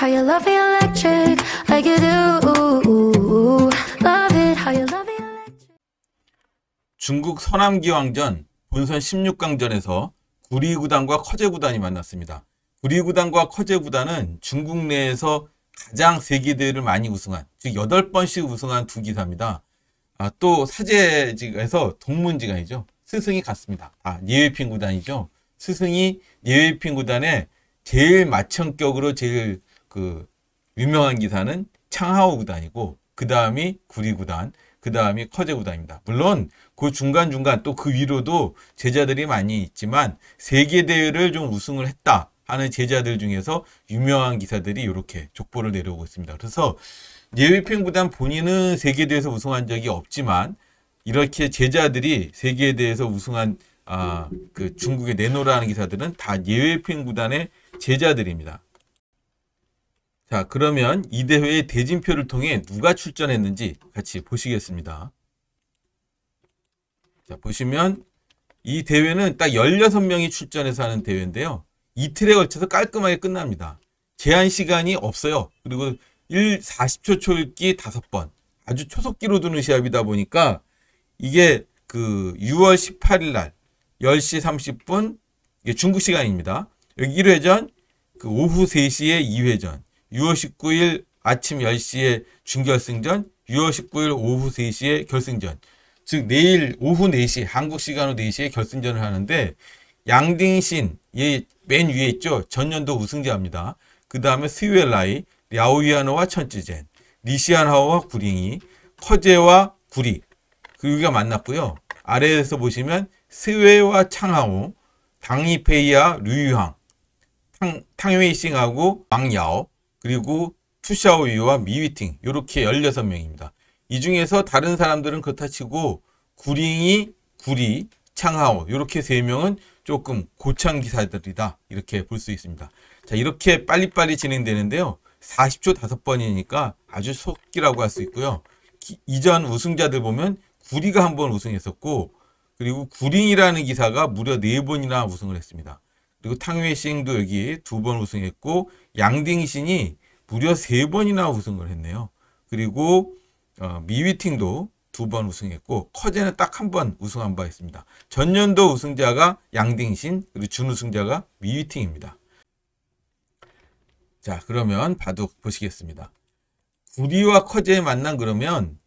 how you love me electric like you do. 중국 서남기왕전 본선 16강전에서 구리구단과 커제구단이 만났습니다. 구리구단과 커제구단은 중국 내에서 가장 세계대회를 많이 우승한, 즉 8번씩 우승한 두 기사입니다. 아, 또 사제직에서 동문지간이죠. 스승이 같습니다. 아, 예외핀 구단이죠. 스승이 예외핀 구단에 제일 맞천격으로 제일 그 유명한 기사는 창하오 구단이고 그 다음이 구리 구단, 그 다음이 커제 구단입니다. 물론 그 중간 중간 또 그 위로도 제자들이 많이 있지만 세계 대회를 좀 우승을 했다 하는 제자들 중에서 유명한 기사들이 이렇게 족보를 내려오고 있습니다. 그래서 예외평 구단 본인은 세계 대회에서 우승한 적이 없지만 이렇게 제자들이 세계에 대해서 우승한 아, 그 중국의 내노라는 기사들은 다 예외핀 구단의 제자들입니다. 자, 그러면 이 대회의 대진표를 통해 누가 출전했는지 같이 보시겠습니다. 자, 보시면 이 대회는 딱 16명이 출전해서 하는 대회인데요. 이틀에 걸쳐서 깔끔하게 끝납니다. 제한 시간이 없어요. 그리고 1, 40초 초읽기 5번. 아주 초속기로 두는 시합이다 보니까 이게 그 6월 18일 날 10시 30분 이게 중국 시간입니다. 여기 1회전, 그 오후 3시에 2회전, 6월 19일 아침 10시에 준결승전, 6월 19일 오후 3시에 결승전. 즉 내일 오후 4시, 한국 시간으로 4시에 결승전을 하는데 양딩신, 맨 위에 있죠. 전년도 우승자입니다. 그 다음에 스웨라이, 랴오위아노와 천쯔젠, 리시안하오와 구링이, 커제와 구리, 그기가 만났고요. 아래에서 보시면 스웨와 창하오, 당이페이와 류유항, 탕, 탕웨이싱하고 왕야오, 그리고 투샤오유와 미위팅 이렇게 16명입니다. 이 중에서 다른 사람들은 그렇다 치고 구링이, 구리, 창하오 이렇게 3명은 조금 고창 기사들이다 이렇게 볼 수 있습니다. 자 이렇게 빨리빨리 진행되는데요. 40초 5번이니까 아주 속기라고 할 수 있고요. 기, 이전 우승자들 보면 구리가 한 번 우승했었고 그리고 구링이라는 기사가 무려 4번이나 우승을 했습니다. 그리고 탕웨싱도 여기 두 번 우승했고 양딩신이 무려 세 번이나 우승을 했네요. 그리고 어, 미위팅도 두 번 우승했고 커제는 딱 한 번 우승한 바 있습니다. 전년도 우승자가 양딩신 그리고 준우승자가 미위팅입니다. 자 그러면 바둑 보시겠습니다. 구리와 커제에 만남 그러면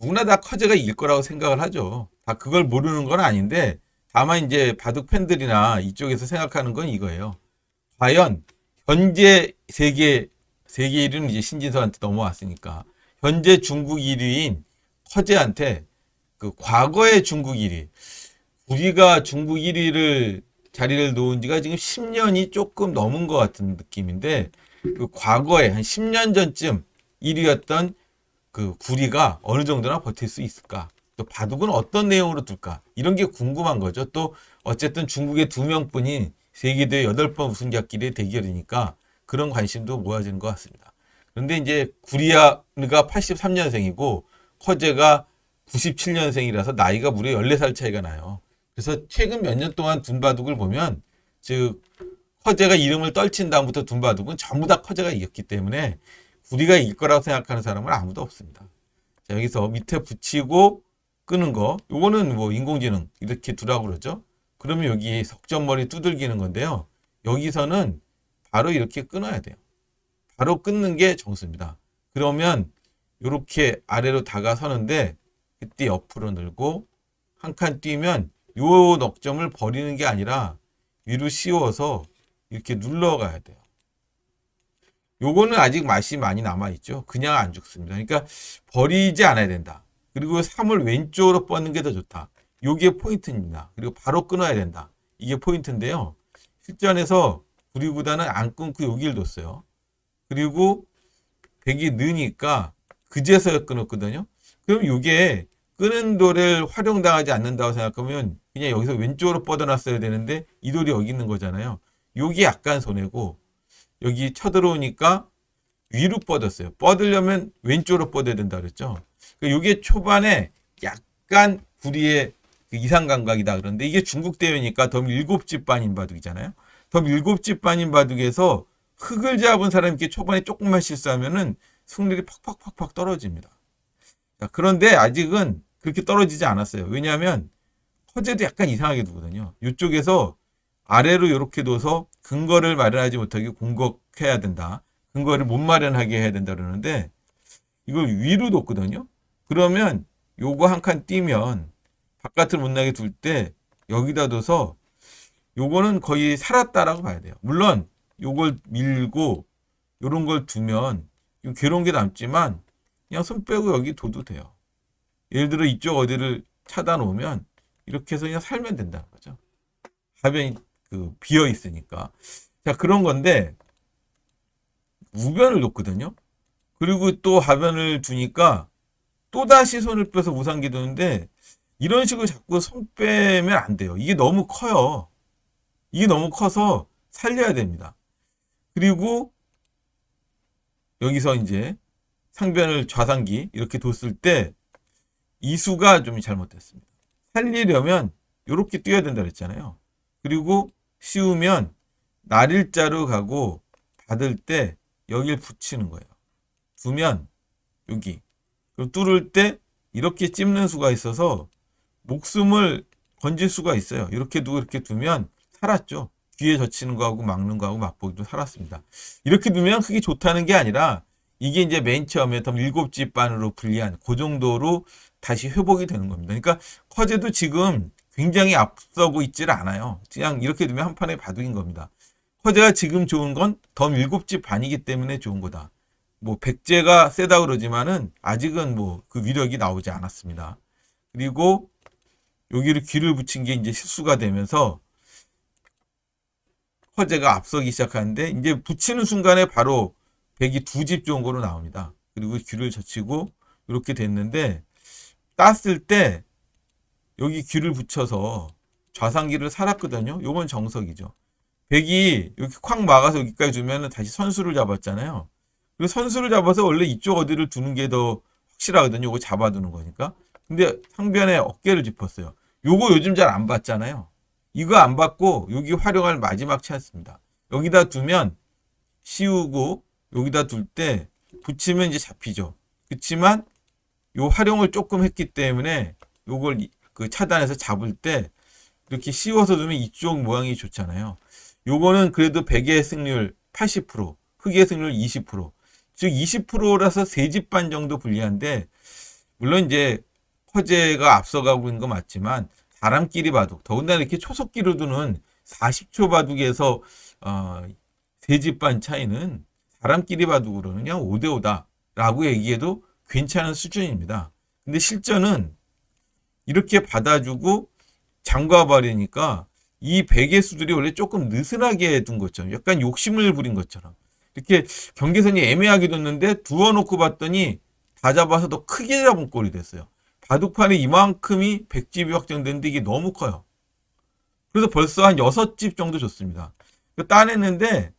누구나 다 커제가 이길 거라고 생각을 하죠. 다 그걸 모르는 건 아닌데 다만 이제 바둑 팬들이나 이쪽에서 생각하는 건 이거예요. 과연 현재 세계 세계 1위는 이제 신진서한테 넘어왔으니까 현재 중국 1위인 커제한테 그 과거의 중국 1위 우리가 중국 1위를 자리를 놓은 지가 지금 10년이 조금 넘은 것 같은 느낌인데 그 과거에 한 10년 전쯤 1위였던 그 구리가 어느 정도나 버틸 수 있을까 또 바둑은 어떤 내용으로 둘까? 이런 게 궁금한 거죠. 또 어쨌든 중국의 두 명뿐인 세계대 여덟 번 우승자끼리의 대결이니까 그런 관심도 모아지는 것 같습니다. 그런데 이제 구리아가 83년생이고 커제가 97년생이라서 나이가 무려 14살 차이가 나요. 그래서 최근 몇 년 동안 둔 바둑을 보면 즉 커제가 이름을 떨친 다음부터 둔 바둑은 전부 다 커제가 이겼기 때문에 구리가 이길 거라고 생각하는 사람은 아무도 없습니다. 자, 여기서 밑에 붙이고 끄는 거 요거는 뭐 인공지능 이렇게 두라고 그러죠 그러면 여기 석점머리 두들기는 건데요 여기서는 바로 이렇게 끊어야 돼요 바로 끊는 게 정수입니다 그러면 이렇게 아래로 다가서는데 그때 옆으로 늘고 한 칸 뛰면 요 넉점을 버리는 게 아니라 위로 씌워서 이렇게 눌러가야 돼요. 요거는 아직 맛이 많이 남아있죠. 그냥 안 죽습니다. 그러니까 버리지 않아야 된다. 그리고 3을 왼쪽으로 뻗는 게 더 좋다. 여게 포인트입니다. 그리고 바로 끊어야 된다. 이게 포인트인데요. 실전에서 구리보다는안 끊고 여기를 뒀어요. 그리고 100이 느니까 그제서야 끊었거든요. 그럼 이게 끊은 돌을 활용당하지 않는다고 생각하면 그냥 여기서 왼쪽으로 뻗어놨어야 되는데 이 돌이 여기 있는 거잖아요. 여기 약간 손해고 여기 쳐들어오니까 위로 뻗었어요. 뻗으려면 왼쪽으로 뻗어야 된다 그랬죠. 그러니까 이게 초반에 약간 구리의 그 이상감각이다. 그런데 이게 중국 대회니까 덤 일곱 집 반인 바둑이잖아요. 덤 일곱 집 반인 바둑에서 흙을 잡은 사람이 이렇게 초반에 조금만 실수하면은 승률이 팍팍팍팍 떨어집니다. 자, 그런데 아직은 그렇게 떨어지지 않았어요. 왜냐하면 허재도 약간 이상하게 두거든요. 이쪽에서 아래로 이렇게 둬서 근거를 마련하지 못하게 공격해야 된다. 근거를 못 마련하게 해야 된다 그러는데 이걸 위로 뒀거든요. 그러면 요거 한 칸 띄면 바깥을 못 나게 둘 때 여기다 둬서 요거는 거의 살았다라고 봐야 돼요. 물론 요걸 밀고 요런 걸 두면 괴로운 게 남지만 그냥 손 빼고 여기 둬도 돼요. 예를 들어 이쪽 어디를 차다 놓으면 이렇게 해서 그냥 살면 된다는 거죠. 가변이 그 비어 있으니까. 자 그런 건데 우변을 놓거든요. 그리고 또 하변을 주니까 또다시 손을 빼서 우상 기도는데 이런 식으로 자꾸 손 빼면 안 돼요. 이게 너무 커요. 이게 너무 커서 살려야 됩니다. 그리고 여기서 이제 상변을 좌상기 이렇게 뒀을 때 이수가 좀 잘못됐습니다. 살리려면 이렇게 뛰어야 된다 고했잖아요 그리고 씌우면 날일자로 가고 받을 때 여길 붙이는 거예요. 두면 여기 뚫을 때 이렇게 찝는 수가 있어서 목숨을 건질 수가 있어요. 이렇게 두고 이렇게 두면 살았죠. 귀에 젖히는 거하고 막는 거하고 맛보기도 살았습니다. 이렇게 두면 그게 좋다는 게 아니라 이게 이제 맨 처음에 덤 일곱 집 반으로 분리한 그 정도로 다시 회복이 되는 겁니다. 그러니까 커제도 지금 굉장히 앞서고 있질 않아요. 그냥 이렇게 두면 한 판에 바둑인 겁니다. 커제가 지금 좋은 건 덤 일곱 집 반이기 때문에 좋은 거다. 뭐 백제가 세다 그러지만은 아직은 뭐 그 위력이 나오지 않았습니다. 그리고 여기를 귀를 붙인 게 이제 실수가 되면서 허재가 앞서기 시작하는데 이제 붙이는 순간에 바로 백이 두 집 좋은 거로 나옵니다. 그리고 귀를 젖히고 이렇게 됐는데 땄을 때 여기 귀를 붙여서 좌상기를 살았거든요. 요건 정석이죠. 백이 이렇게 콱 막아서 여기까지 주면 은 다시 선수를 잡았잖아요. 그 선수를 잡아서 원래 이쪽 어디를 두는 게 더 확실하거든요. 이거 잡아두는 거니까. 근데 상변에 어깨를 짚었어요. 요거 요즘 잘 안 봤잖아요. 이거 안 받고 여기 활용할 마지막 찬스입니다. 여기다 두면 씌우고 여기다 둘 때 붙이면 이제 잡히죠. 그렇지만 요 활용을 조금 했기 때문에 요걸 그 차단해서 잡을 때 이렇게 씌워서 두면 이쪽 모양이 좋잖아요. 요거는 그래도 1 0의 승률 80%, 흑의 승률 20%. 즉 20%라서 세 집 반 정도 불리한데 물론 이제 퍼재가 앞서가고 있는 거 맞지만 사람끼리 바둑 더군다나 이렇게 초속기로 두는 40초 바둑에서 어, 세 집 반 차이는 사람끼리 바둑으로는 그냥 5대5다 라고 얘기해도 괜찮은 수준입니다. 근데 실전은 이렇게 받아주고 잠가버리니까 이 베개 수들이 원래 조금 느슨하게 둔 것처럼 약간 욕심을 부린 것처럼 이렇게 경계선이 애매하게 뒀는데 두어놓고 봤더니 다 잡아서 더 크게 잡은 꼴이 됐어요. 바둑판에 이만큼이 100집이 확정됐는데 이게 너무 커요. 그래서 벌써 한 6집 정도 줬습니다. 그 따냈는데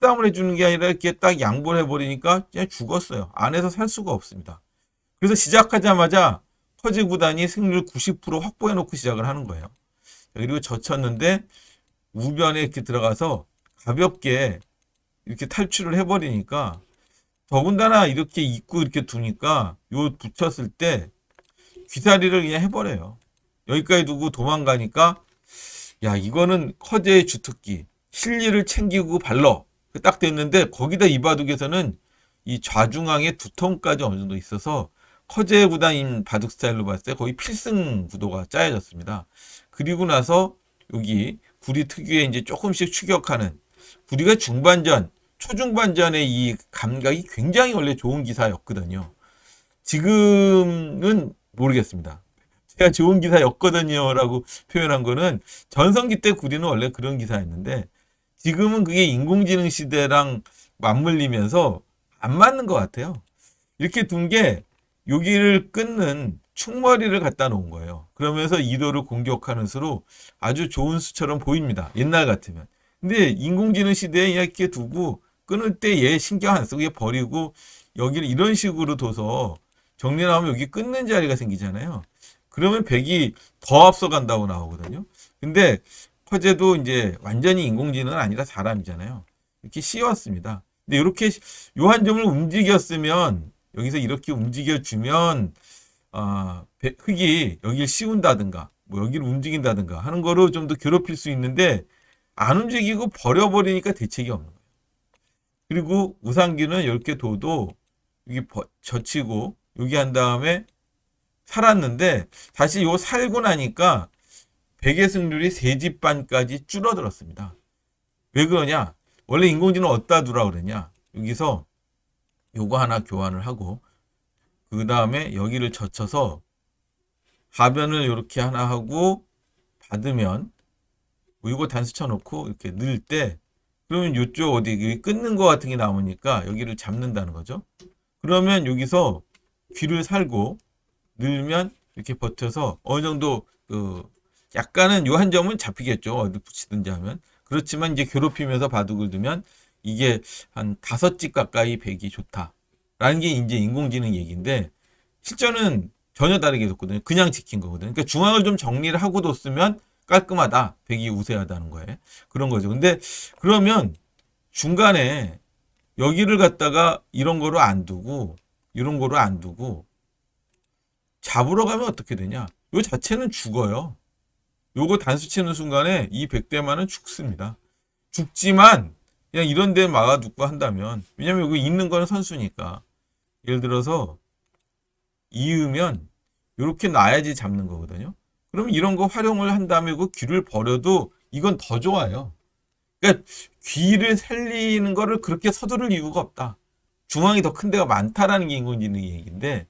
싸움을 해주는 게 아니라 이렇게 딱 양보를 해버리니까 그냥 죽었어요. 안에서 살 수가 없습니다. 그래서 시작하자마자 퍼지 구단이 승률 90% 확보해놓고 시작을 하는 거예요. 그리고 젖혔는데 우변에 이렇게 들어가서 가볍게 이렇게 탈출을 해버리니까 더군다나 이렇게 입고 이렇게 두니까 요 붙였을 때 귀사리를 그냥 해버려요. 여기까지 두고 도망가니까 야 이거는 커제의 주특기 실리를 챙기고 발러 그 딱 됐는데 거기다 이바둑에서는 이 좌중앙에 두통까지 어느 정도 있어서 커제의 구단인 바둑 스타일로 봤을 때 거의 필승 구도가 짜여졌습니다. 그리고 나서 여기 구리 특유의 이제 조금씩 추격하는 우리가 중반전, 초중반전의 이 감각이 굉장히 원래 좋은 기사였거든요. 지금은 모르겠습니다. 제가 좋은 기사였거든요라고 표현한 거는 전성기 때 구리는 원래 그런 기사였는데 지금은 그게 인공지능 시대랑 맞물리면서 안 맞는 것 같아요. 이렇게 둔 게 여기를 끊는 충머리를 갖다 놓은 거예요. 그러면서 이도를 공격하는 수로 아주 좋은 수처럼 보입니다. 옛날 같으면. 근데 인공지능 시대에 이렇게 두고 끊을 때 얘 신경 안 쓰고 얘 버리고 여기를 이런 식으로 둬서 정리를 하면 여기 끊는 자리가 생기잖아요. 그러면 100이 더 앞서간다고 나오거든요. 근데 화제도 이제 완전히 인공지능은 아니라 사람이잖아요. 이렇게 씌웠습니다. 근데 이렇게 요 한 점을 움직였으면 여기서 이렇게 움직여주면 아, 흙이 여기를 씌운다든가 뭐 여기를 움직인다든가 하는 거로 좀 더 괴롭힐 수 있는데 안 움직이고 버려버리니까 대책이 없는 거예요. 그리고 우상기는 10개 둬도 여기 젖히고 여기 한 다음에 살았는데 다시 요 살고 나니까 백개 승률이 3집 반까지 줄어들었습니다. 왜 그러냐? 원래 인공지능 어디다 두라 그러냐? 여기서 요거 하나 교환을 하고 그 다음에 여기를 젖혀서 가변을 이렇게 하나 하고 받으면 이거 단수 쳐놓고 이렇게 넣을 때 그러면 이쪽 어디 끊는 것 같은 게 나오니까 여기를 잡는다는 거죠. 그러면 여기서 귀를 살고 늘면 이렇게 버텨서 어느 정도 그 약간은 요 한 점은 잡히겠죠. 어디 붙이든지 하면. 그렇지만 이제 괴롭히면서 바둑을 두면 이게 한 다섯 집 가까이 백이 좋다. 라는 게 이제 인공지능 얘기인데 실전은 전혀 다르게 뒀거든요. 그냥 지킨 거거든요. 그러니까 중앙을 좀 정리를 하고 뒀으면 깔끔하다. 백이 우세하다는 거예요. 그런 거죠. 근데 그러면 중간에 여기를 갖다가 이런 거로 안 두고 이런 거로 안 두고 잡으러 가면 어떻게 되냐. 요 자체는 죽어요. 요거 단수 치는 순간에 이 100대만은 죽습니다. 죽지만 그냥 이런 데 막아두고 한다면 왜냐면 여기 있는 거는 선수니까 예를 들어서 이으면 이렇게 놔야지 잡는 거거든요. 그럼 이런 거 활용을 한 다음에 그 귀를 버려도 이건 더 좋아요. 그러니까 귀를 살리는 거를 그렇게 서두를 이유가 없다. 중앙이 더 큰 데가 많다라는 게 인공지능 얘기인데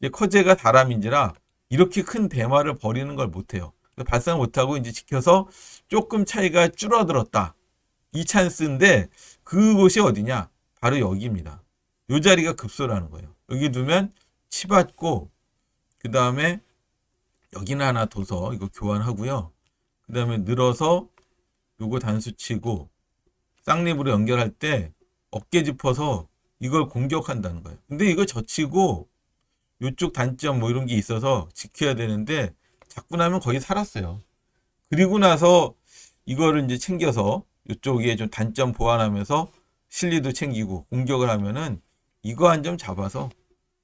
이제 커제가 다람인지라 이렇게 큰 대마를 버리는 걸 못해요. 그러니까 발상 못하고 이제 지켜서 조금 차이가 줄어들었다. 이 찬스인데 그곳이 어디냐? 바로 여기입니다. 이 자리가 급소라는 거예요. 여기 두면 치받고 그 다음에 여기는 하나 둬서 이거 교환하고요. 그 다음에 늘어서 요거 단수치고 쌍립으로 연결할 때 어깨 짚어서 이걸 공격한다는 거예요. 근데 이거 젖히고 요쪽 단점 뭐 이런 게 있어서 지켜야 되는데 자꾸 나면 거의 살았어요. 그리고 나서 이거를 이제 챙겨서 요쪽에 좀 단점 보완하면서 실리도 챙기고 공격을 하면은 이거 한 점 잡아서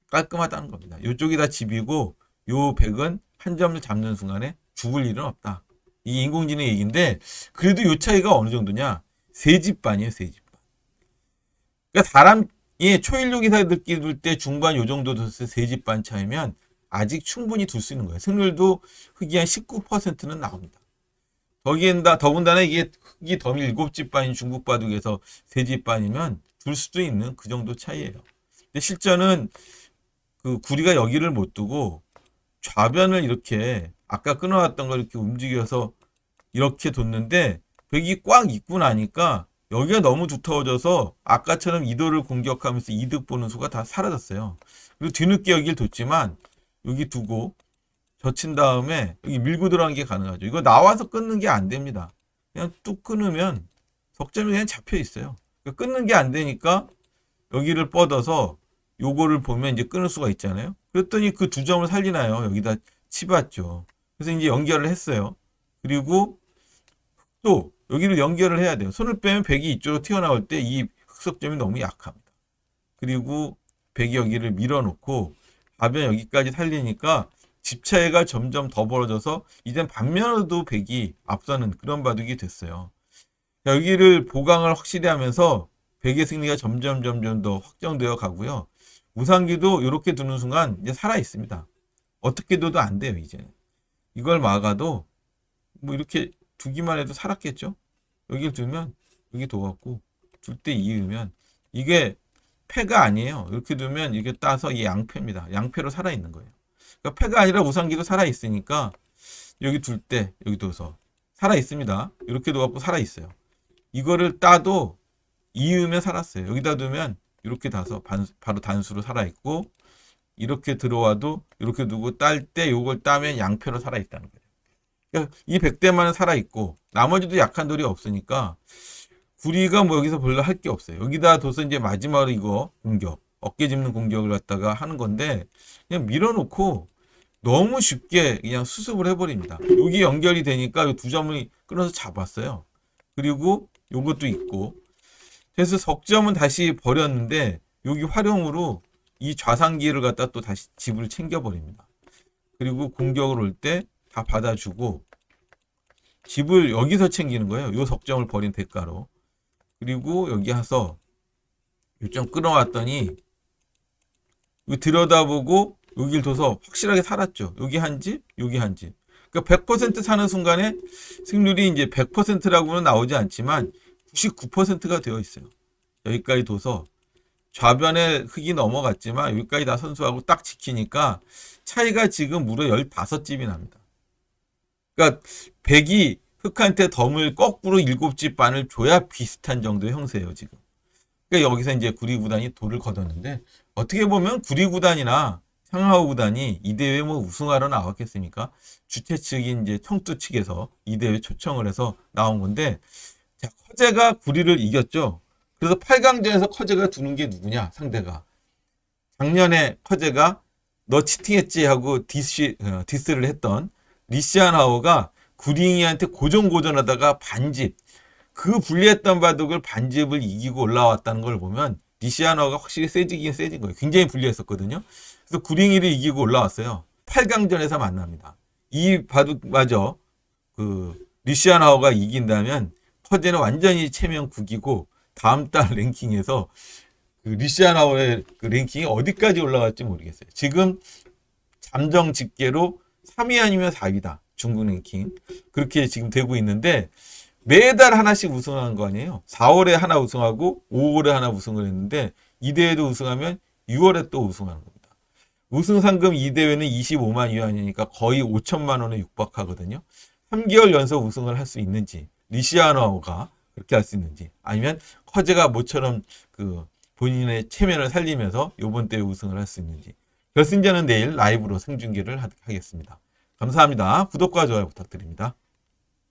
깔끔하다는 겁니다. 요쪽이 다 집이고 요 백은 한 점을 잡는 순간에 죽을 일은 없다. 이 인공지능 얘기인데 그래도 요 차이가 어느 정도냐? 세집반이에요, 세집반. 그러니까 사람의 초일류 기사들끼리 둘때 중반 요 정도 뒀을 세집반 차이면 아직 충분히 둘 수 있는 거예요. 승률도 흑이 한 19%는 나옵니다. 더기다 더군다나 이게 흑이 덤이 일 집반인 중국 바둑에서 세 집반이면 둘 수도 있는 그 정도 차이예요. 근데 실전은 그 구리가 여기를 못 두고 좌변을 이렇게 아까 끊어놨던 걸 이렇게 움직여서 이렇게 뒀는데 벽이꽉 있고 나니까 여기가 너무 두터워져서 아까처럼 이도를 공격하면서 이득 보는 수가 다 사라졌어요. 그리고 뒤늦게 여기를 뒀지만 여기 두고 젖힌 다음에 여기 밀고 들어간 게 가능하죠. 이거 나와서 끊는 게 안 됩니다. 그냥 뚝 끊으면 석점이 그냥 잡혀 있어요. 그러니까 끊는 게 안 되니까 여기를 뻗어서 요거를 보면 이제 끊을 수가 있잖아요. 그랬더니 그 두 점을 살리나요? 여기다 치봤죠. 그래서 이제 연결을 했어요. 그리고 또 여기를 연결을 해야 돼요. 손을 빼면 백이 이쪽으로 튀어나올 때 이 흑석점이 너무 약합니다. 그리고 백이 여기를 밀어놓고 가변 여기까지 살리니까 집차이가 점점 더 벌어져서 이젠 반면으로도 백이 앞서는 그런 바둑이 됐어요. 여기를 보강을 확실히 하면서 백의 승리가 점점 점점 더 확정되어 가고요. 우상기도 이렇게 두는 순간 이제 살아 있습니다. 어떻게 둬도 안 돼요, 이제 이걸 막아도 뭐 이렇게 두기만 해도 살았겠죠? 여기를 두면 여기 둬갖고 둘 때 이으면 이게 폐가 아니에요. 이렇게 두면 이게 따서 이 양패입니다. 양패로 살아있는 거예요. 그러니까 폐가 아니라 우상기도 살아있으니까 여기 둘 때 여기 둬서 살아있습니다. 이렇게 둬갖고 살아있어요. 이거를 따도 이으면 살았어요. 여기다 두면 이렇게 다서 바로 단수로 살아있고 이렇게 들어와도 이렇게 누구 딸 때 요걸 따면 양표로 살아있다는 거예요. 그러니까 이 100대만은 살아있고 나머지도 약한 돌이 없으니까 구리가 뭐 여기서 별로 할 게 없어요. 여기다 둬서 이제 마지막으로 이거 공격 어깨 짚는 공격을 갖다가 하는 건데 그냥 밀어놓고 너무 쉽게 그냥 수습을 해버립니다. 여기 연결이 되니까 두 점을 끊어서 잡았어요. 그리고 요것도 있고 그래서 석점은 다시 버렸는데 여기 활용으로 이 좌상기를 갖다 또 다시 집을 챙겨버립니다. 그리고 공격을 올 때 다 받아주고 집을 여기서 챙기는 거예요. 요 석점을 버린 대가로. 그리고 여기 와서 요점 끌어왔더니 여기 들여다보고 여기를 둬서 확실하게 살았죠. 여기 한 집, 여기 한 집. 그러니까 100% 사는 순간에 승률이 이제 100%라고는 나오지 않지만 99%가 되어 있어요. 여기까지 둬서 좌변에 흙이 넘어갔지만 여기까지 다 선수하고 딱 지키니까 차이가 지금 무려 15집이 납니다. 그러니까 100이 흑한테 덤을 거꾸로 7집 반을 줘야 비슷한 정도의 형세예요. 지금. 그러니까 여기서 이제 구리구단이 돌을 걷었는데 어떻게 보면 구리구단이나 상하우 구단이 이 대회 뭐 우승하러 나왔겠습니까? 주최 측인 이제 청두 측에서 이 대회 초청을 해서 나온 건데 자, 커제가 구리를 이겼죠. 그래서 8강전에서 커제가 두는 게 누구냐, 상대가. 작년에 커제가 너 치팅했지 하고 디스, 어, 디스를 했던 리시아나오가 구링이한테 고전고전하다가 반집, 그 불리했던 바둑을 반집을 이기고 올라왔다는 걸 보면 리시아나오가 확실히 세지긴 세진 거예요. 굉장히 불리했었거든요. 그래서 구링이를 이기고 올라왔어요. 8강전에서 만납니다. 이 바둑마저 그 리시아나오가 이긴다면 허재는 완전히 체면국이고 다음 달 랭킹에서 그 리시아나오의 그 랭킹이 어디까지 올라갈지 모르겠어요. 지금 잠정 집계로 3위 아니면 4위다. 중국 랭킹. 그렇게 지금 되고 있는데 매달 하나씩 우승한거 아니에요. 4월에 하나 우승하고 5월에 하나 우승을 했는데 이 대회도 우승하면 6월에 또 우승하는 겁니다. 우승 상금 이 대회는 25만 위안이니까 거의 5천만 원에 육박하거든요. 3개월 연속 우승을 할 수 있는지 리시아노가 그렇게 할 수 있는지 아니면 커제가 모처럼 그 본인의 체면을 살리면서 요번 대회 우승을 할 수 있는지 결승전은 내일 라이브로 생중계를 하겠습니다. 감사합니다. 구독과 좋아요 부탁드립니다.